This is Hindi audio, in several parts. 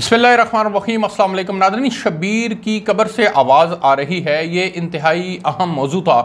बसमीम असल नादनी शबीर की कबर से आवाज़ आ रही है ये इंतहाई अहम मौजू था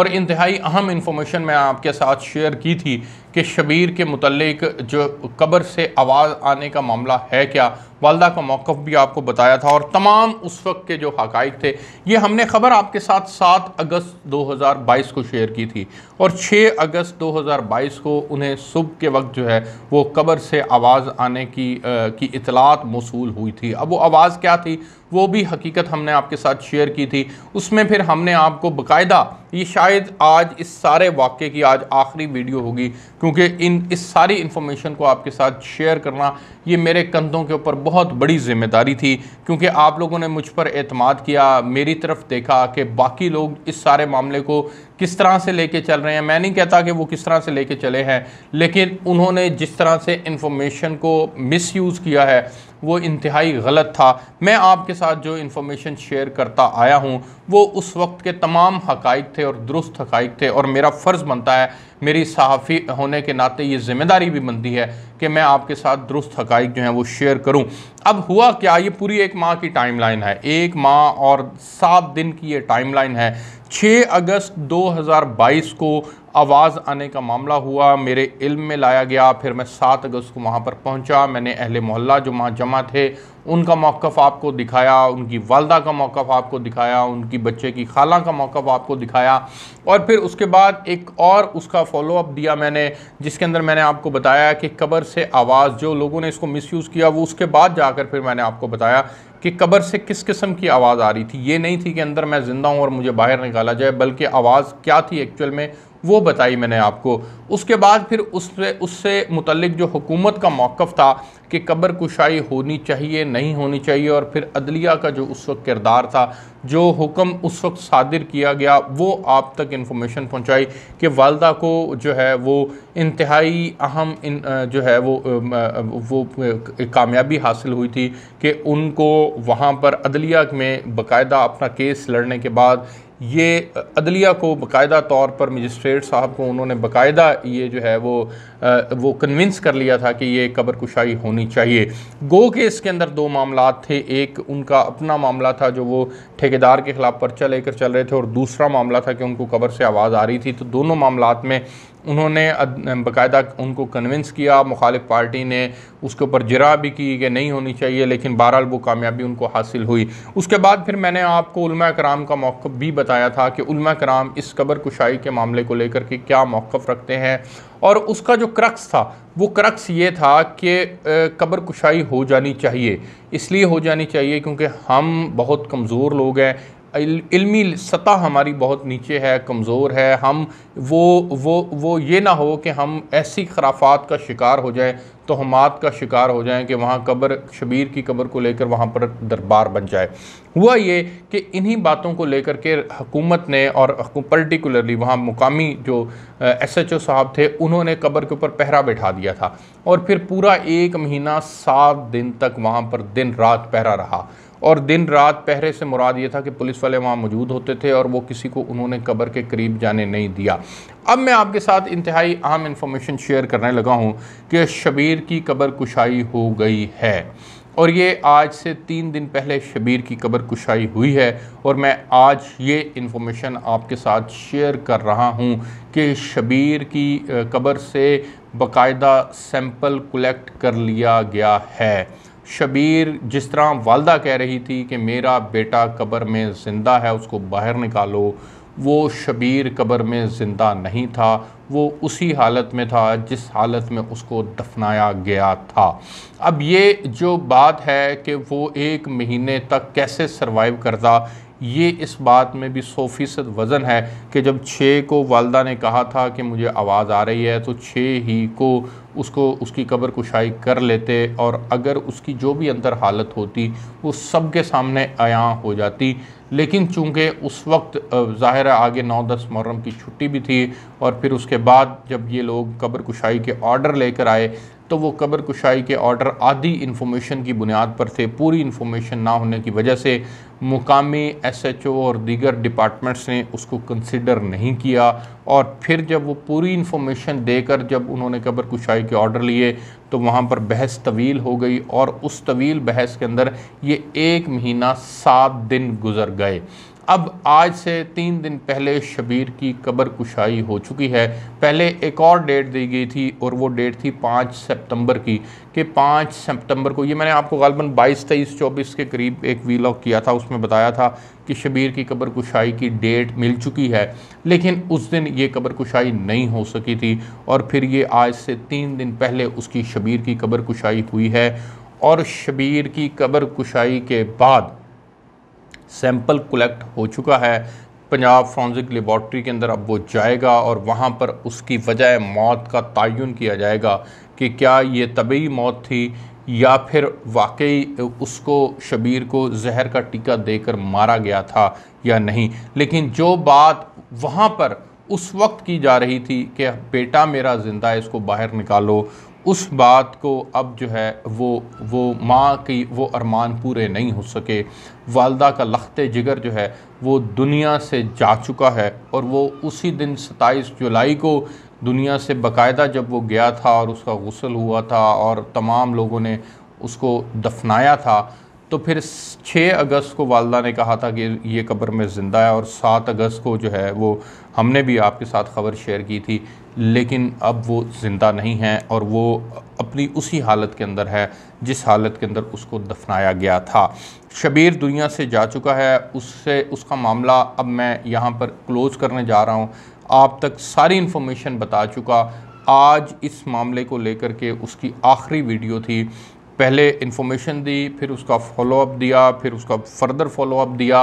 और इंतहाई अहम इन्फॉर्मेशन मैं आपके साथ शेयर की थी कि शबीर के मतलब जो कब्र से आवाज़ आने का मामला है क्या वालदा का मौक़ भी आपको बताया था और तमाम उस वक्त के जो हक़ थे ये हमने ख़बर आपके साथ सात अगस्त 2022 को शेयर की थी और 6 अगस्त 2022 को उन्हें सुबह के वक्त जो है वो कब्र से आवाज़ आने की आ, की इतलात मौसूल हुई थी अब वो आवाज़ क्या थी वो भी हकीकत हमने आपके साथ शेयर की थी उसमें फिर हमने आपको बाकायदा ये शायद आज इस सारे वाक़े की आज आखिरी वीडियो होगी क्योंकि इन इस सारी इन्फॉर्मेशन को आपके साथ शेयर करना ये मेरे कंधों के ऊपर बहुत बड़ी जिम्मेदारी थी क्योंकि आप लोगों ने मुझ पर अतमाद किया मेरी तरफ देखा कि बाकी लोग इस सारे मामले को किस तरह से लेके चल रहे हैं मैं नहीं कहता कि वो किस तरह से लेके चले हैं लेकिन उन्होंने जिस तरह से इंफॉर्मेशन को मिसयूज़ किया है वो इंतहाई गलत था मैं आपके साथ जो इन्फॉर्मेशन शेयर करता आया हूँ वो उस वक्त के तमाम हकाइक थे और दुरुस्त हकाइक थे और मेरा फ़र्ज़ बनता है मेरी सहाफ़ी होने के नाते ये ज़िम्मेदारी भी बनती है कि मैं आपके साथ दुरुस्त हकाइक जो हैं वो शेयर करूँ अब हुआ क्या ये पूरी एक माह की टाइमलाइन है एक माह और सात दिन की ये टाइमलाइन है 6 अगस्त 2022 को आवाज़ आने का मामला हुआ मेरे इल्म में लाया गया फिर मैं 7 अगस्त को वहाँ पर पहुँचा मैंने अहले मोहल्ला जो वहाँ जमा थे उनका मौक़ आपको दिखाया उनकी वालदा का मौक़ आपको दिखाया उनकी बच्चे की खाला का मौक़ आपको दिखाया और फिर उसके बाद एक और उसका फॉलोअप दिया मैंने जिसके अंदर मैंने आपको बताया कि कबर से आवाज़ जो लोगों ने इसको मिसयूज़ किया वो उसके बाद जाकर फिर मैंने आपको बताया कि कब्र से किस किस्म की आवाज़ आ रही थी ये नहीं थी कि अंदर मैं ज़िंदा हूँ और मुझे बाहर निकाला जाए बल्कि आवाज़ क्या थी एक्चुअल में वो बताई मैंने आपको उसके बाद फिर उससे उससे मुतलक जो हुकूमत का मौक़ था कि कब्र कुशाई होनी चाहिए नहीं होनी चाहिए और फिर अदलिया का जो उस वक्त किरदार था जो हुक्म उस वक्त सादिर किया गया वो आप तक इन्फॉर्मेशन पहुंचाई कि वालदा को जो है वो इंतहाई अहम इन जो है वो वो कामयाबी हासिल हुई थी कि उनको वहाँ पर अदलिया में बाकायदा अपना केस लड़ने के बाद ये अदलिया को बाकायदा तौर पर मजिस्ट्रेट साहब को उन्होंने बाकायदा ये जो है वो आ, वो कन्विंस कर लिया था कि ये कबर कुशाई होनी चाहिए गो के इसके अंदर दो मामला थे एक उनका अपना मामला था जो वो ठेकेदार के ख़िलाफ़ पर्चा लेकर चल रहे थे और दूसरा मामला था कि उनको कबर से आवाज़ आ रही थी तो दोनों मामला में उन्होंने बाकायदा उनको कन्विंस किया मुखालिफ पार्टी ने उसके ऊपर जरा भी की कि नहीं होनी चाहिए लेकिन बहरहाल वो कामयाबी उनको हासिल हुई उसके बाद फिर मैंने आपको कराम का मौक़ भी बताया था कि कराम इस कबर कुशाई के मामले को लेकर के क्या मौक़ रखते हैं और उसका जो क्रक्स था वो क्रक्स ये था कि कबर कुशाई हो जानी चाहिए इसलिए हो जानी चाहिए क्योंकि हम बहुत कमज़ोर लोग हैं इल्मी सतह हमारी बहुत नीचे है कमज़ोर है हम वो वो वो ये ना हो कि हम ऐसी खराफात का शिकार हो जाए तोहमात का शिकार हो जाएं कि वहाँ कब्र शबीर की कब्र को लेकर वहाँ पर दरबार बन जाए हुआ ये कि इन्हीं बातों को लेकर के हुकूमत ने और पर्टिकुलरली वहाँ मुकामी जो एस एच ओ साहब थे उन्होंने कब्र के ऊपर पहरा बैठा दिया था और फिर पूरा एक महीना सात दिन तक वहाँ पर दिन रात पहरा रहा और दिन रात पहरे से मुराद ये था कि पुलिस वाले वहाँ मौजूद होते थे और वो किसी को उन्होंने कब्र के करीब जाने नहीं दिया अब मैं आपके साथ इंतहाई अहम इन्फॉर्मेशन शेयर करने लगा हूँ कि शबीर शबीर की कबर कुशाई हो गई है और ये आज से तीन दिन पहले शबीर की कबर कुशाई हुई है और मैं आज ये इन्फॉर्मेशन आपके साथ शेयर कर रहा हूँ कि शबीर की कबर से बकायदा सैंपल कलेक्ट कर लिया गया है शबीर जिस तरह वालदा कह रही थी कि मेरा बेटा कबर में ज़िंदा है उसको बाहर निकालो वो शबीर कब्र में ज़िंदा नहीं था वो उसी हालत में था जिस हालत में उसको दफनाया गया था अब ये जो बात है कि वो एक महीने तक कैसे सरवाइव करता ये इस बात में भी सौ फीसद वज़न है कि जब छः को वालदा ने कहा था कि मुझे आवाज़ आ रही है तो छः ही को उसको उसकी कब्र कुशाई कर लेते और अगर उसकी जो भी अंतर हालत होती वो सब के सामने आया हो जाती लेकिन चूंकि उस वक्त ज़ाहिर आगे नौ दस मुहर्रम की छुट्टी भी थी और फिर उसके बाद जब ये लोग कब्र कुशाई के ऑर्डर लेकर आए तो वो कब्र कुशाई के ऑर्डर आधी इन्फॉर्मेशन की बुनियाद पर थे पूरी इन्फॉर्मेशन ना होने की वजह से मुकामी एसएचओ और दीगर डिपार्टमेंट्स ने उसको कंसिडर नहीं किया और फिर जब वो पूरी इन्फॉर्मेशन देकर जब उन्होंने कबर कुशाई के ऑर्डर लिए तो वहाँ पर बहस तवील हो गई और उस तवील बहस के अंदर ये एक महीना सात दिन गुजर गए अब आज से तीन दिन पहले शबीर की कब्र कुशाई हो चुकी है पहले एक और डेट दी गई थी और वो डेट थी पाँच सितंबर की कि पाँच सितंबर को ये मैंने आपको गालबन बाईस तेईस चौबीस के करीब एक वीलॉग किया था उसमें बताया था कि शबीर की कब्र कुशाई की डेट मिल चुकी है लेकिन उस दिन ये कब्र कुशाई नहीं हो सकी थी और फिर ये आज से तीन दिन पहले उसकी शबीर की कब्र कुशाई हुई है और शबीर की कब्र कुशाई के बाद सैंपल कलेक्ट हो चुका है पंजाब फॉरेंसिक लेबॉर्ट्री के अंदर अब वो जाएगा और वहाँ पर उसकी वजह मौत का तयन किया जाएगा कि क्या ये तबी मौत थी या फिर वाकई उसको शबीर को जहर का टीका देकर मारा गया था या नहीं लेकिन जो बात वहाँ पर उस वक्त की जा रही थी कि बेटा मेरा ज़िंदा है इसको बाहर निकालो उस बात को अब जो है वो वो माँ की वो अरमान पूरे नहीं हो सके वालदा का लखते जिगर जो है वो दुनिया से जा चुका है और वो उसी दिन सत्ताईस जुलाई को दुनिया से बकायदा जब वो गया था और उसका गसल हुआ था और तमाम लोगों ने उसको दफनाया था तो फिर 6 अगस्त को वालदा ने कहा था कि ये कब्र में ज़िंदा है और 7 अगस्त को जो है वो हमने भी आपके साथ ख़बर शेयर की थी लेकिन अब वो ज़िंदा नहीं है और वो अपनी उसी हालत के अंदर है जिस हालत के अंदर उसको दफनाया गया था शबीर दुनिया से जा चुका है उससे उसका मामला अब मैं यहाँ पर क्लोज़ करने जा रहा हूँ आप तक सारी इन्फॉर्मेशन बता चुका आज इस मामले को लेकर के उसकी आखिरी वीडियो थी पहले इन्फॉर्मेशन दी फिर उसका फॉलोअप दिया फिर उसका फर्दर फॉलोअप दिया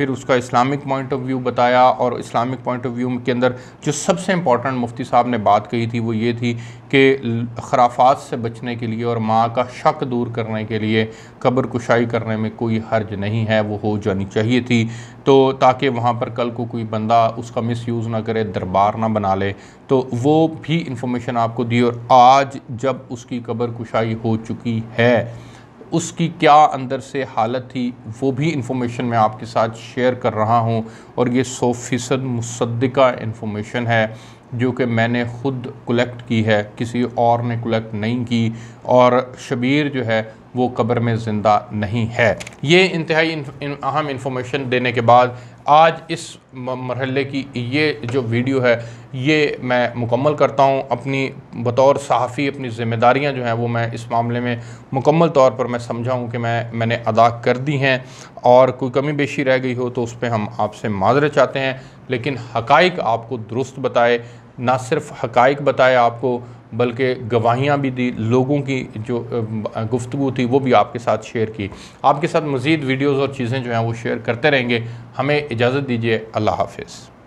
फिर उसका इस्लामिक पॉइंट ऑफ व्यू बताया और इस्लामिक पॉइंट ऑफ व्यू के अंदर जो सबसे इम्पॉर्टेंट मुफ्ती साहब ने बात कही थी वो ये थी कि खराफात से बचने के लिए और माँ का शक दूर करने के लिए कब्र कुशाई करने में कोई हर्ज नहीं है वो हो जानी चाहिए थी तो ताकि वहाँ पर कल को कोई बंदा उसका मिस यूज़ ना करे दरबार ना बना ले तो वो भी इंफॉर्मेशन आपको दी और आज जब उसकी कब्र कुशाई हो चुकी है उसकी क्या अंदर से हालत थी वो भी इन्फॉर्मेशन मैं आपके साथ शेयर कर रहा हूँ और ये सौ फीसद मुसदा इन्फॉर्मेशन है जो कि मैंने ख़ुद कलेक्ट की है किसी और ने कलेक्ट नहीं की और शबीर जो है वो कब्र में ज़िंदा नहीं है ये इंतहाई अहम इन्फॉर्मेशन देने के बाद आज इस मरहले की ये जो वीडियो है ये मैं मुकम्मल करता हूँ अपनी बतौर सहाफ़ी अपनी ज़िम्मेदारियाँ जो हैं वो मैं इस मामले में मुकम्मल तौर पर मैं समझाऊँ कि मैं मैंने अदा कर दी हैं और कोई कमी बेशी रह गई हो तो उस पर हम आपसे माजरे चाहते हैं लेकिन हकाइक आपको दुरुस्त बताए ना सिर्फ हकाइक बताए आपको बल्कि गवाहियाँ भी दी लोगों की जो गुफ्तु थी वो भी आपके साथ शेयर की आपके साथ मज़ीद वीडियोज़ और चीज़ें जो हैं वो शेयर करते रहेंगे हमें इजाज़त दीजिए अल्लाह हाफिज़